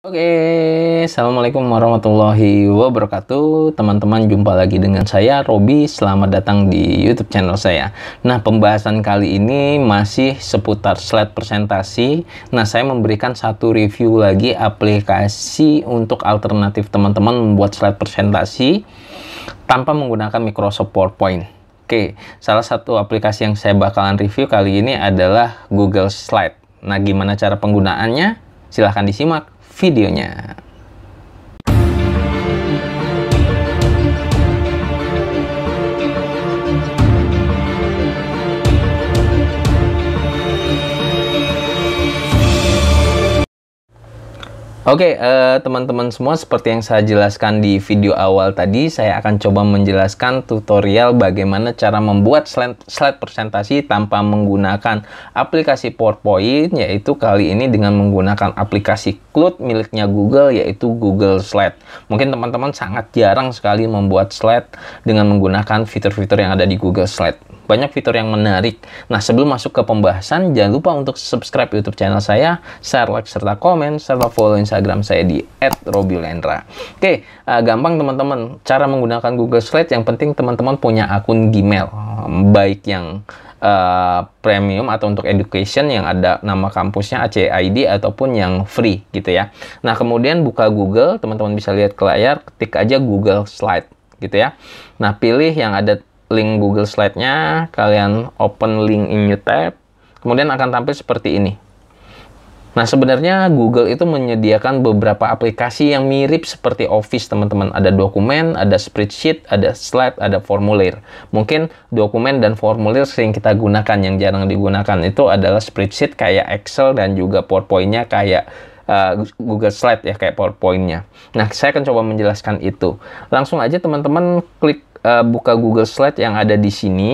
Oke, okay. Assalamualaikum warahmatullahi wabarakatuh Teman-teman, jumpa lagi dengan saya, Robi Selamat datang di YouTube channel saya Nah, pembahasan kali ini masih seputar slide presentasi Nah, saya memberikan satu review lagi aplikasi untuk alternatif teman-teman membuat slide presentasi Tanpa menggunakan Microsoft PowerPoint Oke, okay. salah satu aplikasi yang saya bakalan review kali ini adalah Google Slide Nah, gimana cara penggunaannya? Silahkan disimak videonya. Oke, okay, uh, eh, teman-teman semua seperti yang saya jelaskan di video awal tadi, saya akan coba menjelaskan tutorial bagaimana cara membuat slide, slide presentasi tanpa menggunakan aplikasi PowerPoint, yaitu kali ini dengan menggunakan aplikasi cloud miliknya Google, yaitu Google Slide. Mungkin teman-teman sangat jarang sekali membuat slide dengan menggunakan fitur-fitur yang ada di Google Slide banyak fitur yang menarik. Nah, sebelum masuk ke pembahasan, jangan lupa untuk subscribe YouTube channel saya, share, like, serta komen, serta follow Instagram saya di @robilendra. Oke, uh, gampang teman-teman. Cara menggunakan Google Slide yang penting teman-teman punya akun Gmail, baik yang uh, premium atau untuk education yang ada nama kampusnya ACID ataupun yang free gitu ya. Nah, kemudian buka Google, teman-teman bisa lihat ke layar, ketik aja Google Slide gitu ya. Nah, pilih yang ada link Google Slide-nya, kalian open link in new tab, kemudian akan tampil seperti ini. Nah, sebenarnya Google itu menyediakan beberapa aplikasi yang mirip seperti Office, teman-teman. Ada dokumen, ada spreadsheet, ada slide, ada formulir. Mungkin dokumen dan formulir sering kita gunakan, yang jarang digunakan itu adalah spreadsheet kayak Excel dan juga PowerPoint-nya kayak eh, Google Slide ya, kayak PowerPoint-nya. Nah, saya akan coba menjelaskan itu. Langsung aja teman-teman klik uh, buka Google Slide yang ada di sini.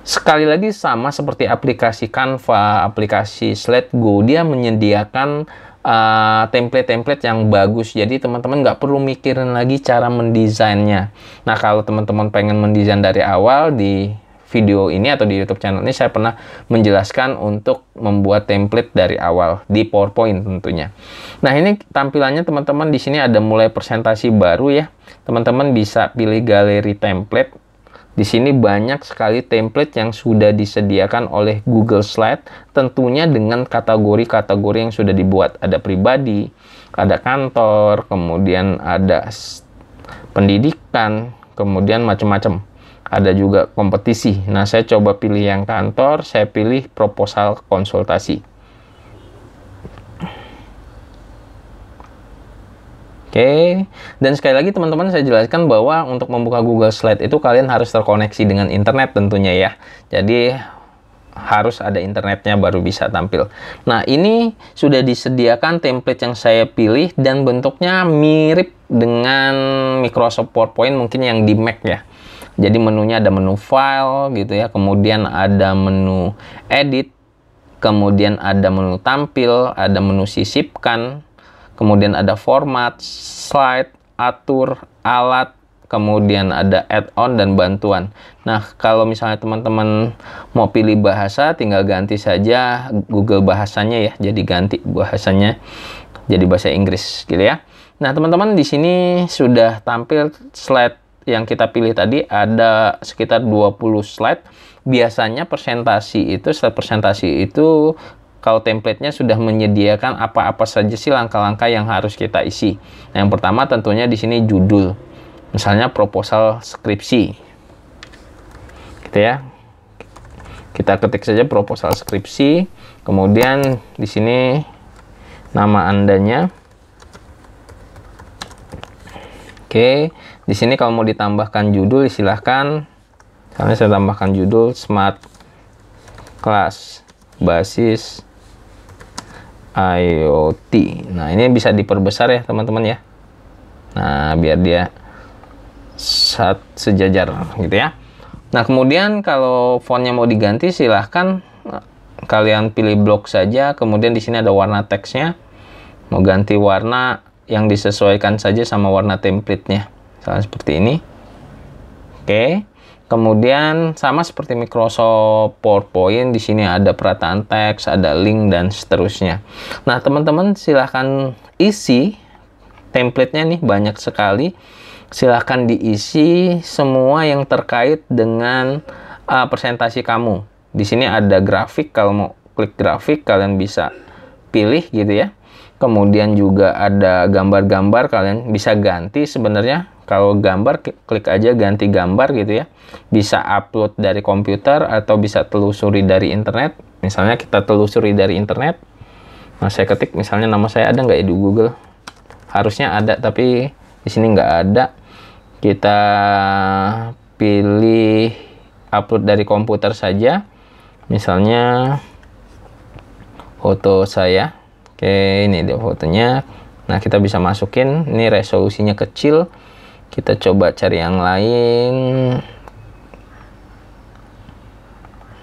Sekali lagi sama seperti aplikasi Canva, aplikasi Go dia menyediakan eh, template-template uh, yang bagus. Jadi teman-teman nggak perlu mikirin lagi cara mendesainnya. Nah kalau teman-teman pengen mendesain dari awal di video ini atau di YouTube channel ini saya pernah menjelaskan untuk membuat template dari awal di PowerPoint tentunya. Nah, ini tampilannya teman-teman di sini ada mulai presentasi baru ya. Teman-teman bisa pilih galeri template. Di sini banyak sekali template yang sudah disediakan oleh Google Slide tentunya dengan kategori-kategori yang sudah dibuat. Ada pribadi, ada kantor, kemudian ada pendidikan, kemudian macam-macam ada juga kompetisi. Nah, saya coba pilih yang kantor, saya pilih proposal konsultasi. Oke, okay. dan sekali lagi teman-teman saya jelaskan bahwa untuk membuka Google Slide itu kalian harus terkoneksi dengan internet tentunya ya. Jadi harus ada internetnya baru bisa tampil. Nah, ini sudah disediakan template yang saya pilih dan bentuknya mirip dengan Microsoft PowerPoint mungkin yang di Mac ya. Jadi menunya ada menu file gitu ya, kemudian ada menu edit, kemudian ada menu tampil, ada menu sisipkan, kemudian ada format, slide, atur, alat, kemudian ada add-on dan bantuan. Nah, kalau misalnya teman-teman mau pilih bahasa, tinggal ganti saja Google bahasanya ya. Jadi ganti bahasanya jadi bahasa Inggris gitu ya. Nah, teman-teman di sini sudah tampil slide yang kita pilih tadi ada sekitar 20 slide. Biasanya presentasi itu, slide presentasi itu kalau templatenya sudah menyediakan apa-apa saja sih langkah-langkah yang harus kita isi. Nah, yang pertama tentunya di sini judul. Misalnya proposal skripsi. Gitu ya. Kita ketik saja proposal skripsi, kemudian di sini nama Andanya. Oke, di sini kalau mau ditambahkan judul silahkan. Karena saya tambahkan judul Smart Class Basis IoT. Nah ini bisa diperbesar ya teman-teman ya. Nah biar dia saat sejajar gitu ya. Nah kemudian kalau fontnya mau diganti silahkan eh, kalian pilih blok saja. Kemudian di sini ada warna teksnya. Mau ganti warna yang disesuaikan saja sama warna template-nya misalnya seperti ini oke kemudian sama seperti Microsoft PowerPoint di sini ada perataan teks ada link dan seterusnya nah teman-teman silahkan isi templatenya nih banyak sekali silahkan diisi semua yang terkait dengan uh, presentasi kamu di sini ada grafik kalau mau klik grafik kalian bisa pilih gitu ya kemudian juga ada gambar-gambar kalian bisa ganti sebenarnya kalau gambar klik aja ganti gambar gitu ya bisa upload dari komputer atau bisa telusuri dari internet misalnya kita telusuri dari internet nah saya ketik misalnya nama saya ada nggak ya di Google harusnya ada tapi di sini nggak ada kita pilih upload dari komputer saja misalnya foto saya oke ini dia fotonya nah kita bisa masukin ini resolusinya kecil kita coba cari yang lain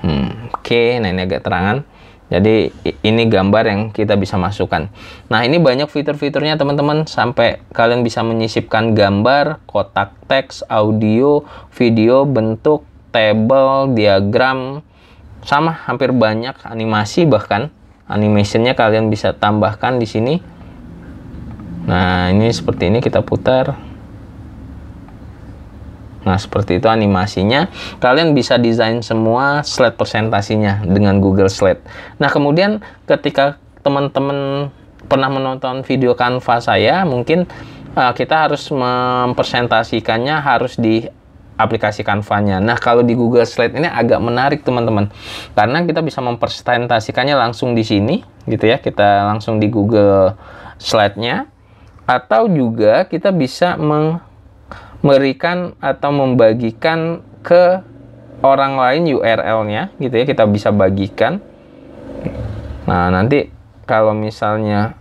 hmm, oke okay. nah ini agak terangan jadi ini gambar yang kita bisa masukkan nah ini banyak fitur-fiturnya teman-teman sampai kalian bisa menyisipkan gambar kotak teks audio video bentuk table diagram sama hampir banyak animasi bahkan animationnya kalian bisa tambahkan di sini nah ini seperti ini kita putar Nah, seperti itu animasinya. Kalian bisa desain semua slide presentasinya dengan Google Slide. Nah, kemudian ketika teman-teman pernah menonton video Canva saya, mungkin uh, kita harus mempresentasikannya harus di aplikasi Canva-nya. Nah, kalau di Google Slide ini agak menarik, teman-teman. Karena kita bisa mempresentasikannya langsung di sini, gitu ya. Kita langsung di Google Slide-nya. Atau juga kita bisa meng memberikan atau membagikan ke orang lain URL-nya gitu ya kita bisa bagikan nah nanti kalau misalnya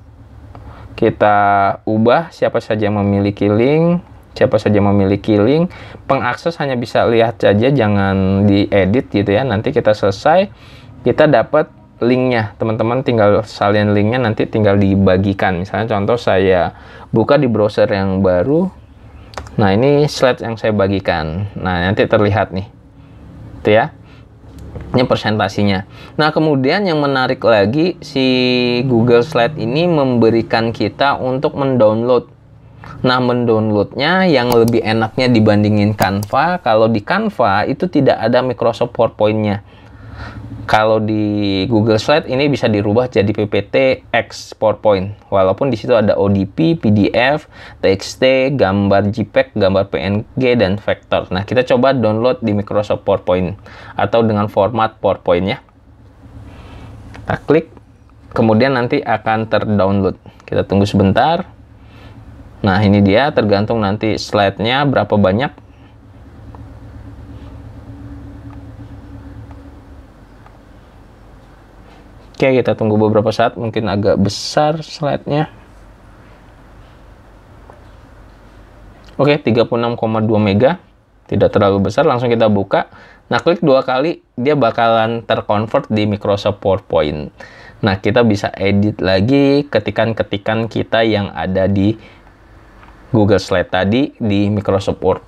kita ubah siapa saja yang memiliki link siapa saja memiliki link pengakses hanya bisa lihat saja jangan diedit gitu ya nanti kita selesai kita dapat linknya teman-teman tinggal salin linknya nanti tinggal dibagikan misalnya contoh saya buka di browser yang baru Nah, ini slide yang saya bagikan. Nah, nanti terlihat nih. Itu ya. Ini presentasinya. Nah, kemudian yang menarik lagi si Google Slide ini memberikan kita untuk mendownload. Nah, mendownloadnya yang lebih enaknya dibandingin Canva. Kalau di Canva itu tidak ada Microsoft PowerPoint-nya. Kalau di Google Slide ini bisa dirubah jadi PPT X PowerPoint. Walaupun di situ ada ODP, PDF, TXT, gambar JPEG, gambar PNG dan vektor. Nah, kita coba download di Microsoft PowerPoint atau dengan format PowerPoint ya. Kita klik, kemudian nanti akan terdownload. Kita tunggu sebentar. Nah, ini dia tergantung nanti slide-nya berapa banyak Oke, kita tunggu beberapa saat. Mungkin agak besar slide-nya. Oke, 36,2 mega. Tidak terlalu besar, langsung kita buka. Nah, klik dua kali, dia bakalan terkonvert di Microsoft PowerPoint. Nah, kita bisa edit lagi ketikan-ketikan kita yang ada di Google Slide tadi di Microsoft Word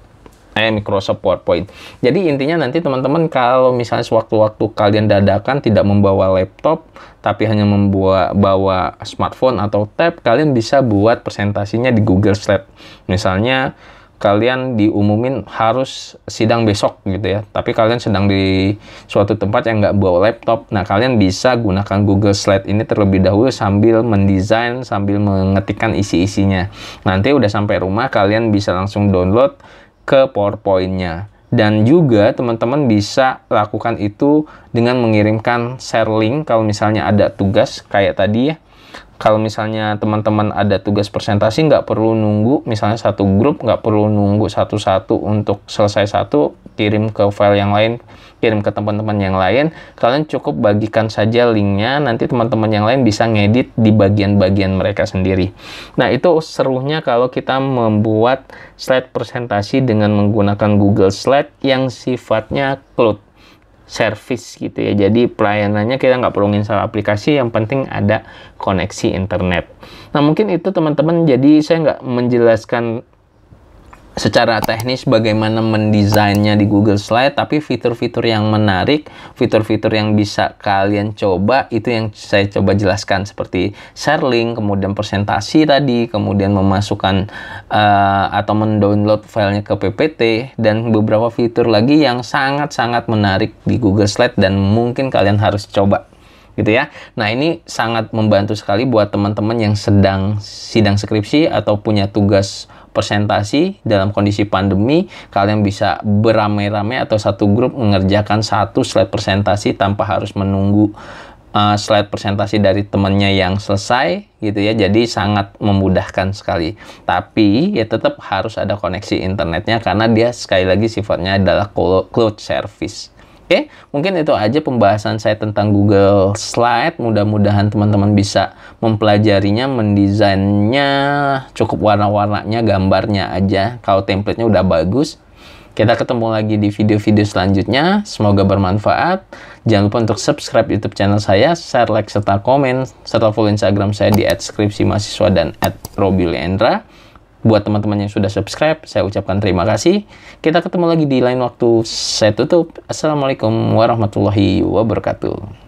eh, Microsoft PowerPoint. Jadi intinya nanti teman-teman kalau misalnya sewaktu-waktu kalian dadakan tidak membawa laptop tapi hanya membawa bawa smartphone atau tab, kalian bisa buat presentasinya di Google Slide. Misalnya kalian diumumin harus sidang besok gitu ya. Tapi kalian sedang di suatu tempat yang nggak bawa laptop. Nah, kalian bisa gunakan Google Slide ini terlebih dahulu sambil mendesain, sambil mengetikkan isi-isinya. Nanti udah sampai rumah, kalian bisa langsung download ke PowerPoint-nya. Dan juga teman-teman bisa lakukan itu dengan mengirimkan share link kalau misalnya ada tugas kayak tadi ya. Kalau misalnya teman-teman ada tugas presentasi nggak perlu nunggu, misalnya satu grup nggak perlu nunggu satu-satu untuk selesai satu, kirim ke file yang lain kirim ke teman-teman yang lain kalian cukup bagikan saja linknya nanti teman-teman yang lain bisa ngedit di bagian-bagian mereka sendiri nah itu serunya kalau kita membuat slide presentasi dengan menggunakan Google Slide yang sifatnya cloud service gitu ya. Jadi pelayanannya kita nggak perlu install aplikasi, yang penting ada koneksi internet. Nah mungkin itu teman-teman, jadi saya nggak menjelaskan secara teknis bagaimana mendesainnya di Google Slide tapi fitur-fitur yang menarik fitur-fitur yang bisa kalian coba itu yang saya coba jelaskan seperti share link kemudian presentasi tadi kemudian memasukkan uh, atau mendownload filenya ke PPT dan beberapa fitur lagi yang sangat-sangat menarik di Google Slide dan mungkin kalian harus coba gitu ya. Nah, ini sangat membantu sekali buat teman-teman yang sedang sidang skripsi atau punya tugas Presentasi dalam kondisi pandemi kalian bisa beramai-ramai atau satu grup mengerjakan satu slide presentasi tanpa harus menunggu uh, slide presentasi dari temannya yang selesai gitu ya jadi sangat memudahkan sekali tapi ya tetap harus ada koneksi internetnya karena dia sekali lagi sifatnya adalah cloud service Oke, mungkin itu aja pembahasan saya tentang Google Slide. Mudah-mudahan teman-teman bisa mempelajarinya, mendesainnya, cukup warna-warnanya, gambarnya aja. Kalau templatenya udah bagus, kita ketemu lagi di video-video selanjutnya. Semoga bermanfaat. Jangan lupa untuk subscribe YouTube channel saya, share, like, serta komen, serta follow Instagram saya di @skripsi_mahasiswa dan @robiliendra. Buat teman-teman yang sudah subscribe, saya ucapkan terima kasih. Kita ketemu lagi di lain waktu. Saya tutup. Assalamualaikum warahmatullahi wabarakatuh.